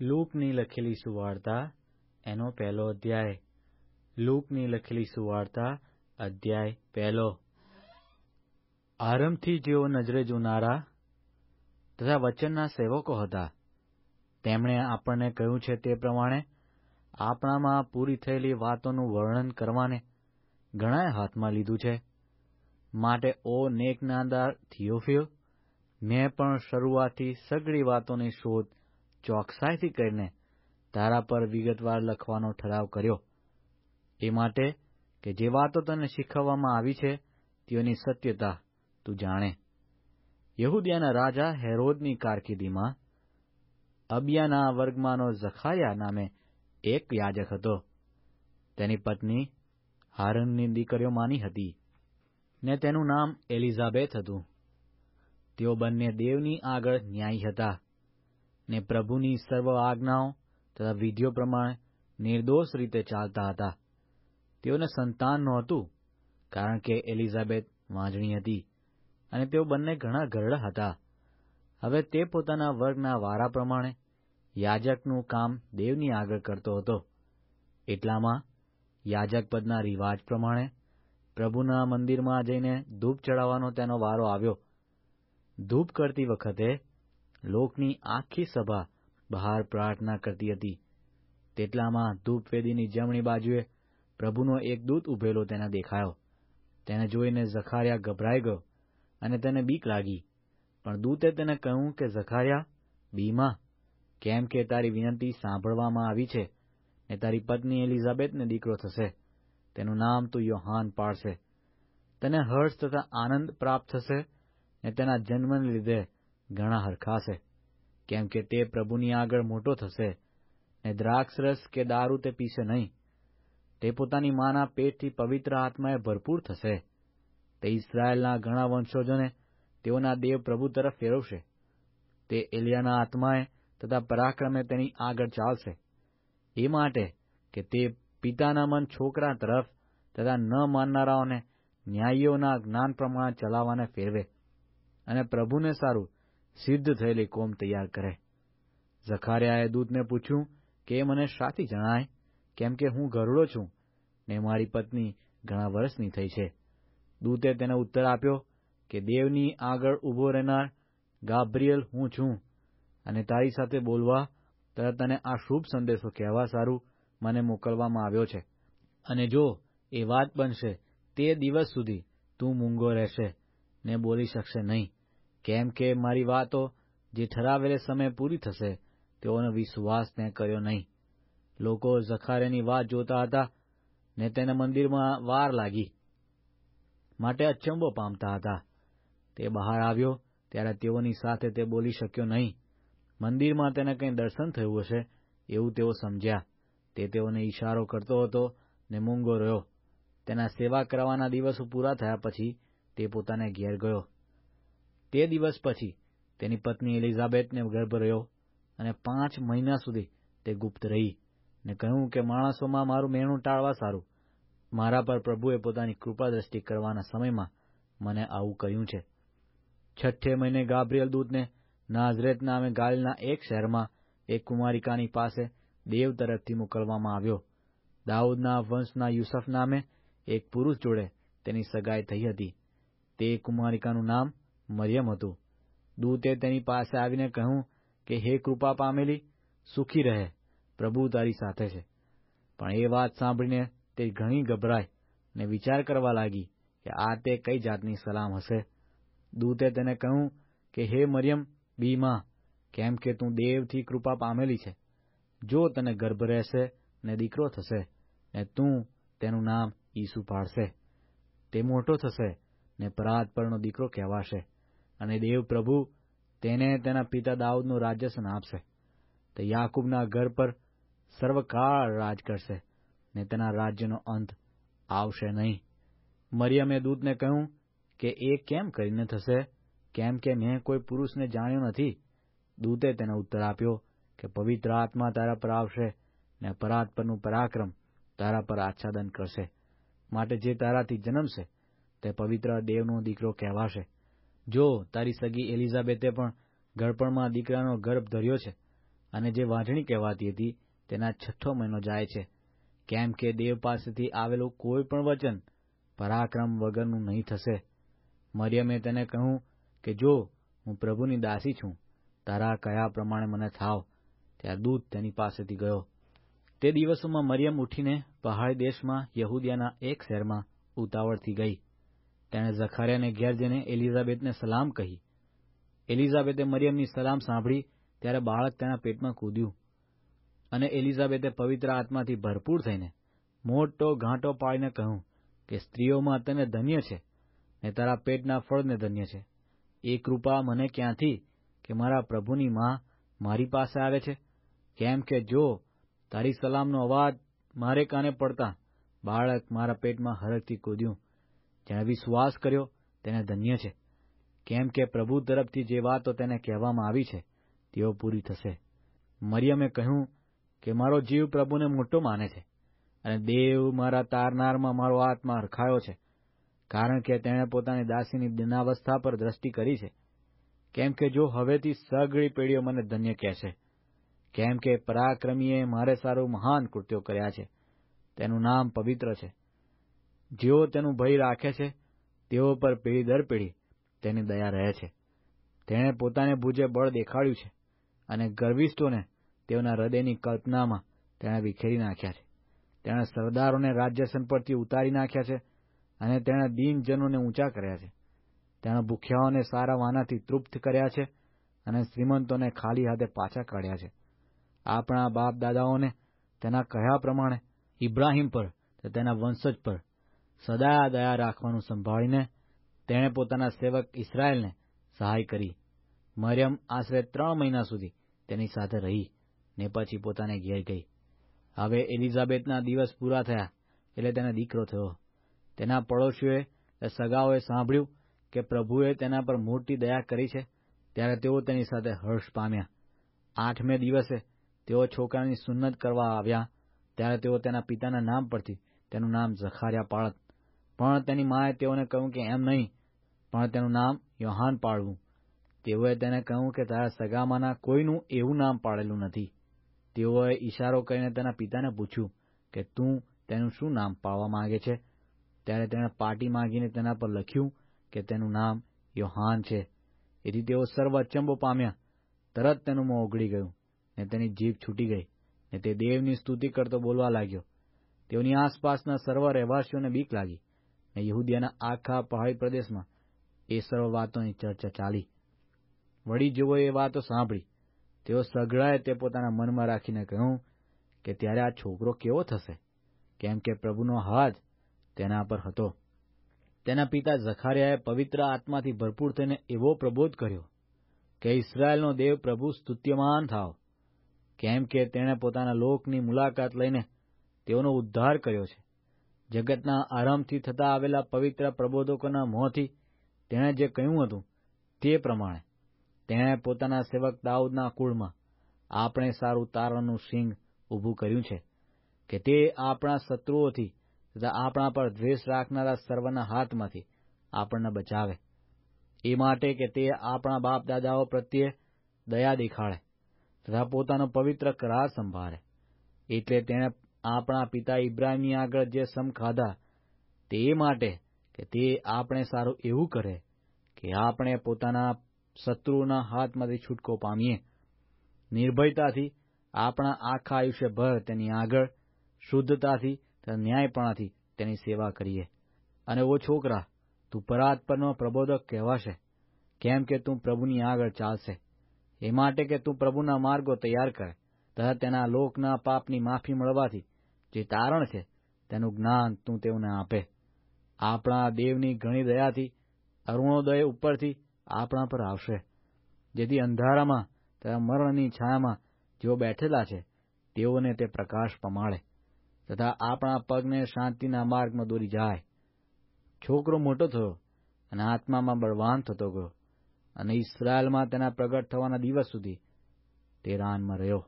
લૂકની લખેલી સુવાર્તા એનો પહેલો અધ્યાય લૂકની લખેલી સુવાર્તા અધ્યાય પહેલો આરંભથી જેઓ નજરે જોનારા તથા વચનના સેવકો હતા તેમણે આપણને કહ્યું છે તે પ્રમાણે આપણામાં પૂરી થયેલી વાતોનું વર્ણન કરવાને ઘણાએ હાથમાં લીધું છે માટે ઓ નેકનાદાર થિયોફિયો મેં પણ શરૂઆતથી સગળી વાતોની શોધ ચોકસાઈથી કરીને તારા પર વિગતવાર લખવાનો ઠરાવ કર્યો એ માટે કે જે વાતો તને શીખવવામાં આવી છે તેઓની સત્યતા તું જાણે યહૂદિયાના રાજા હેરોદની કારકિર્દીમાં અબિયાના વર્ગમાંનો ઝખાયા નામે એક યાજક હતો તેની પત્ની હારનની માની હતી ને તેનું નામ એલિઝાબેથ હતું તેઓ બંને દેવની આગળ ન્યાયી હતા ને પ્રભુની સર્વ આજ્ઞાઓ તથા વિધિઓ પ્રમાણે નિર્દોષ રીતે ચાલતા હતા તેઓને સંતાન નહોતું કારણ કે એલિઝાબેથ વાંજણી હતી અને તેઓ બંને ઘણા ઘરડા હતા હવે તે પોતાના વર્ગના વારા પ્રમાણે યાજકનું કામ દેવની આગળ કરતો હતો એટલામાં યાજક પદના રિવાજ પ્રમાણે પ્રભુના મંદિરમાં જઈને ધૂપ ચડાવવાનો તેનો વારો આવ્યો ધૂપ કરતી વખતે લોકની આખી સભા બહાર પ્રાર્થના કરતી હતી તેટલામાં ધૂપવેદીની જમણી બાજુએ પ્રભુનો એક દૂત ઉભેલો તેને દેખાયો તેને જોઈને ઝખારિયા ગભરાઈ ગયો અને તેને બીક લાગી પણ દૂતે તેને કહ્યું કે ઝખારિયા બીમા કેમ કે તારી વિનંતી સાંભળવામાં આવી છે ને તારી પત્ની એલિઝાબેથને દીકરો થશે તેનું નામ તું યોહાન પાડશે તને હર્ષ તથા આનંદ પ્રાપ્ત થશે ને તેના જન્મને લીધે ઘણા હરખાશે કેમ કે તે પ્રભુની આગળ મોટો થશે ને દ્રાક્ષરસ કે દારૂ તે પીશે નહીં તે પોતાની માના પેટથી પવિત્ર આત્માએ ભરપૂર થશે તે ઇસરાયેલના ઘણા વંશોજોને તેઓના દેવ પ્રભુ તરફ ફેરવશે તે એલિયાના આત્માએ તથા પરાક્રમે તેની આગળ ચાલશે એ માટે કે તે પિતાના મન છોકરા તરફ તથા ન માનનારાઓને ન્યાયીઓના જ્ઞાન પ્રમાણે ચલાવવાને ફેરવે અને પ્રભુને સારું સિદ્ધ થયેલી કોમ તૈયાર કરે ઝખારિયાએ દૂતને પૂછ્યું કે મને શાથી જણાય કેમ કે હું ઘરડો છું ને મારી પત્ની ઘણા વર્ષની થઈ છે દૂતે તેને ઉત્તર આપ્યો કે દેવની આગળ ઊભો રહેનાર ગાબ્રિયલ હું છું અને તારી સાથે બોલવા તરત તને આ શુભ સંદેશો કહેવા સારું મને મોકલવામાં આવ્યો છે અને જો એ વાત બનશે તે દિવસ સુધી તું મૂંગો રહેશે ને બોલી શકશે નહીં કેમ કે મારી વાતો જે ઠરાવેલ સમય પૂરી થશે તેઓનો વિશ્વાસ મેં કર્યો નહીં લોકો ઝખારેની વાત જોતા હતા ને તેને મંદિરમાં વાર લાગી માટે અચંબો પામતા હતા તે બહાર આવ્યો ત્યારે તેઓની સાથે તે બોલી શક્યો નહીં મંદિરમાં તેને કંઈ દર્શન થયું હશે એવું તેઓ સમજ્યા તે તેઓને ઈશારો કરતો હતો ને મૂંગો રહ્યો તેના સેવા કરવાના દિવસો પૂરા થયા પછી તે પોતાને ઘેર ગયો તે દિવસ પછી તેની પત્ની એલિઝાબેથને ગર્ભ રહ્યો અને પાંચ મહિના સુધી તે ગુપ્ત રહી ને કહ્યું કે માણસોમાં મારું મેણું ટાળવા સારું મારા પર પ્રભુએ પોતાની કૃપા કૃપાદ્રષ્ટિ કરવાના સમયમાં મને આવું કહ્યું છે છઠ્ઠે મહિને ગાબ્રિયલ દૂતને નાઝરેત નામે ગાલના એક શહેરમાં એક કુમારિકાની પાસે દેવ તરફથી મોકલવામાં આવ્યો દાઉદના વંશના યુસફ નામે એક પુરુષ જોડે તેની સગાઈ થઈ હતી તે કુમારિકાનું નામ મરિયમ હતું દૂતે તેની પાસે આવીને કહ્યું કે હે કૃપા પામેલી સુખી રહે પ્રભુ તારી સાથે છે પણ એ વાત સાંભળીને તે ઘણી ગભરાય ને વિચાર કરવા લાગી કે આ તે કઈ જાતની સલામ હશે દૂતે તેને કહ્યું કે હે મરિયમ બીમાં કેમ કે તું દેવથી કૃપા પામેલી છે જો તને ગર્ભ રહેશે ને દીકરો થશે ને તું તેનું નામ ઈસુ પાડશે તે મોટો થશે ને પરાત પરનો દીકરો કહેવાશે અને દેવ પ્રભુ તેને તેના પિતા દાઉદનું રાજ્યસન આપશે તે યાકૂબના ઘર પર સર્વકાળ રાજ કરશે ને તેના રાજ્યનો અંત આવશે નહીં મરિયમે દૂતને કહ્યું કે એ કેમ કરીને થશે કેમ કે મેં કોઈ પુરુષને જાણ્યો નથી દૂતે તેને ઉત્તર આપ્યો કે પવિત્ર આત્મા તારા પર આવશે ને પરાત પરનું પરાક્રમ તારા પર આચ્છાદન કરશે માટે જે તારાથી જન્મશે તે પવિત્ર દેવનો દીકરો કહેવાશે જો તારી સગી એલિઝાબેથે પણ ગળપણમાં દીકરાનો ગર્ભ ધર્યો છે અને જે વાંઢણી કહેવાતી હતી તેના છઠ્ઠો મહિનો જાય છે કેમ કે દેવ પાસેથી આવેલું કોઈ પણ વચન પરાક્રમ વગરનું નહીં થશે મરિયમે તેને કહ્યું કે જો હું પ્રભુની દાસી છું તારા કયા પ્રમાણે મને થાવ ત્યાં દૂધ તેની પાસેથી ગયો તે દિવસોમાં મરિયમ ઉઠીને પહાડી દેશમાં યહુદિયાના એક શહેરમાં ઉતાવળથી ગઈ તેણે ઝખારિયાને ઘેર જઈને એલિઝાબેથને સલામ કહી એલિઝાબેથે મરિયમની સલામ સાંભળી ત્યારે બાળક તેના પેટમાં કૂદ્યું અને એલિઝાબેથે પવિત્ર આત્માથી ભરપૂર થઈને મોટો ઘાંટો પાડીને કહ્યું કે સ્ત્રીઓમાં તને ધન્ય છે ને તારા પેટના ફળને ધન્ય છે એ કૃપા મને ક્યાંથી કે મારા પ્રભુની માં મારી પાસે આવે છે કેમ કે જો તારી સલામનો અવાજ મારે કાને પડતા બાળક મારા પેટમાં હરકથી કૂદ્યું જેણે વિશ્વાસ કર્યો તેને ધન્ય છે કેમ કે પ્રભુ તરફથી જે વાતો તેને કહેવામાં આવી છે તેઓ પૂરી થશે મરિયમે કહ્યું કે મારો જીવ પ્રભુને મોટો માને છે અને દેવ મારા તારનારમાં મારો આત્મા હરખાયો છે કારણ કે તેણે પોતાની દાસીની દિનાવસ્થા પર દ્રષ્ટિ કરી છે કેમ કે જો હવેથી સગળી પેઢીઓ મને ધન્ય કહેશે કેમ કે પરાક્રમીએ મારે સારું મહાન કૃત્યો કર્યા છે તેનું નામ પવિત્ર છે જેઓ તેનું ભય રાખે છે તેઓ પર પેઢી દર પેઢી તેની દયા રહે છે તેણે પોતાને ભુજે બળ દેખાડ્યું છે અને ગર્વિષ્ઠોને તેઓના હૃદયની કલ્પનામાં તેણે વિખેરી નાખ્યા છે તેણે સરદારોને રાજ્યસન પરથી ઉતારી નાખ્યા છે અને તેણે દીનજનોને ઊંચા કર્યા છે તેણે ભૂખ્યાઓને સારા વાનાથી તૃપ્ત કર્યા છે અને શ્રીમંતોને ખાલી હાથે પાછા કાઢ્યા છે આપણા બાપ દાદાઓને તેના કહ્યા પ્રમાણે ઇબ્રાહીમ પર તેના વંશજ પર સદા દયા રાખવાનું સંભાળીને તેણે પોતાના સેવક ઇસરાયેલને સહાય કરી મરિયમ આશરે ત્રણ મહિના સુધી તેની સાથે રહી ને પછી પોતાને ઘેર ગઈ હવે એલિઝાબેથના દિવસ પૂરા થયા એટલે તેને દીકરો થયો તેના પડોશીઓએ સગાઓએ સાંભળ્યું કે પ્રભુએ તેના પર મોટી દયા કરી છે ત્યારે તેઓ તેની સાથે હર્ષ પામ્યા આઠમે દિવસે તેઓ છોકરાની સુન્નત કરવા આવ્યા ત્યારે તેઓ તેના પિતાના નામ પરથી તેનું નામ ઝખાર્યા પાળત પણ તેની માએ તેઓને કહ્યું કે એમ નહીં પણ તેનું નામ યોહાન પાડવું તેઓએ તેને કહ્યું કે તારા સગામાના કોઈનું એવું નામ પાડેલું નથી તેઓએ ઇશારો કરીને તેના પિતાને પૂછ્યું કે તું તેનું શું નામ પાડવા માંગે છે ત્યારે તેણે પાટી માંગીને તેના પર લખ્યું કે તેનું નામ યોહાન છે એથી તેઓ સર્વ અચંબો પામ્યા તરત તેનું મોં ઉગડી ગયું ને તેની જીભ છૂટી ગઈ ને તે દેવની સ્તુતિ કરતો બોલવા લાગ્યો તેઓની આસપાસના સર્વ રહેવાસીઓને બીક લાગી ને યહૂદીયાના આખા પહાડી પ્રદેશમાં એ સર્વ વાતોની ચર્ચા ચાલી વળી જેઓએ એ વાતો સાંભળી તેઓ સઘળાએ તે પોતાના મનમાં રાખીને કહ્યું કે ત્યારે આ છોકરો કેવો થશે કેમ કે પ્રભુનો હાથ તેના પર હતો તેના પિતા ઝખારિયાએ પવિત્ર આત્માથી ભરપૂર થઈને એવો પ્રબોધ કર્યો કે ઇસરાયેલનો દેવ પ્રભુ સ્તુત્યમાન થાવ કેમ કે તેણે પોતાના લોકની મુલાકાત લઈને તેઓનો ઉદ્ધાર કર્યો છે જગતના આરંભથી થતા આવેલા પવિત્ર પ્રબોધકોના મોંથી તેણે જે કહ્યું હતું તે પ્રમાણે તેણે પોતાના સેવક દાઉદના કુળમાં આપણે સારું તારણનું સિંગ ઊભું કર્યું છે કે તે આપણા શત્રુઓથી તથા આપણા પર દ્વેષ રાખનારા સર્વના હાથમાંથી આપણને બચાવે એ માટે કે તે આપણા બાપ દાદાઓ પ્રત્યે દયા દેખાડે તથા પોતાનો પવિત્ર કરાર સંભાળે એટલે તેણે આપણા પિતા ઇબ્રાહીમની આગળ જે સમ ખાધા તે માટે કે તે આપણે સારું એવું કરે કે આપણે પોતાના શત્રુઓના હાથમાંથી છૂટકો પામીએ નિર્ભયતાથી આપણા આખા આયુષ્યભર તેની આગળ શુદ્ધતાથી તથા ન્યાયપણાથી તેની સેવા કરીએ અને ઓ છોકરા તું પરાત્પરનો પ્રબોધક કહેવાશે કેમ કે તું પ્રભુની આગળ ચાલશે એ માટે કે તું પ્રભુના માર્ગો તૈયાર કરે તથા તેના લોકના પાપની માફી મળવાથી જે તારણ છે તેનું જ્ઞાન તું તેઓને આપે આપણા દેવની ઘણી દયાથી અરુણોદય ઉપરથી આપણા પર આવશે જેથી અંધારામાં તથા મરણની છાયામાં જેઓ બેઠેલા છે તેઓને તે પ્રકાશ પમાડે તથા આપણા પગને શાંતિના માર્ગમાં દોરી જાય છોકરો મોટો થયો અને આત્મામાં બળવાન થતો ગયો અને ઇસરાયલમાં તેના પ્રગટ થવાના દિવસ સુધી તે રાનમાં રહ્યો